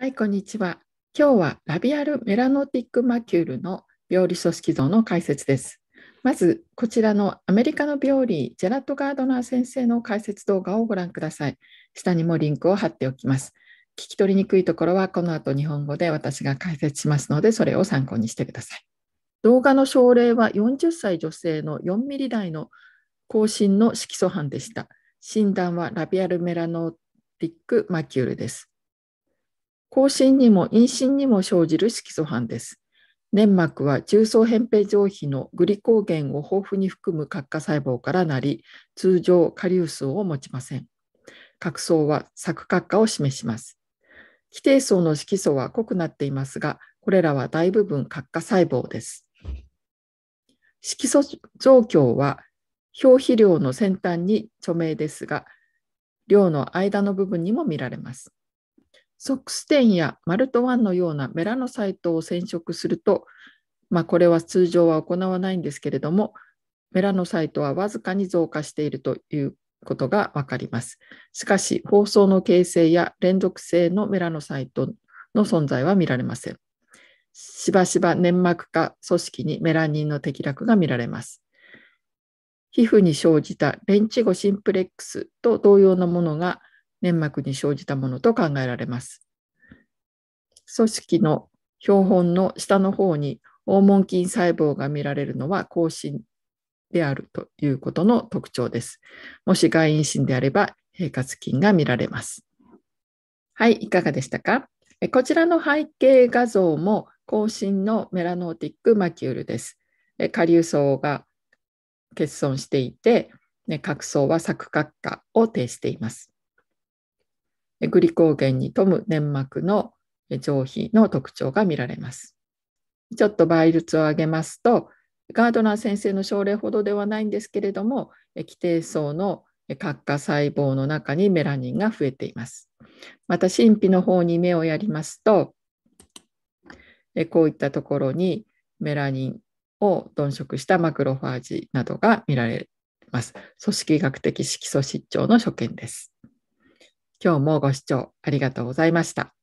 はい、こんにちは。今日はラビアルメラノティックマキュールの病理組織像の解説です。まず、こちらのアメリカの病理、ジェラット・ガードナー先生の解説動画をご覧ください。下にもリンクを貼っておきます。聞き取りにくいところは、この後日本語で私が解説しますので、それを参考にしてください。動画の症例は40歳女性の4ミリ台の更新の色素斑でした。診断はラビアルメラノティックマキュールです。更新にも陰唇にも生じる色素斑です。粘膜は重層扁平上皮のグリコーゲンを豊富に含む核化細胞からなり、通常カリウを持ちません。角層は錯核化を示します。基底層の色素は濃くなっていますが、これらは大部分核化細胞です。色素増強は表皮量の先端に著名ですが、量の間の部分にも見られます。ソックステンやマルト1のようなメラノサイトを染色すると、まあ、これは通常は行わないんですけれども、メラノサイトはわずかに増加しているということがわかります。しかし、包装の形成や連続性のメラノサイトの存在は見られません。しばしば粘膜下組織にメラニンの適落が見られます。皮膚に生じたレンチゴシンプレックスと同様のものが粘膜に生じたものと考えられます。組織の標本の下の方に黄門菌細胞が見られるのは更新であるということの特徴です。もし外因唇であれば、平滑筋が見られます。はい、いかがでしたかこちらの背景画像も更新のメラノーティックマキュールです。下流層が欠損していて、角層は錯角化を呈しています。グリコーゲンに富む粘膜の上皮の特徴が見られます。ちょっと倍率を上げますと、ガードナー先生の症例ほどではないんですけれども、基底層の活化細胞の中にメラニンが増えています。また神秘の方に目をやりますと、こういったところにメラニンを鈍色したマクロファージなどが見られます。組織学的色素失調の所見です。今日もご視聴ありがとうございました。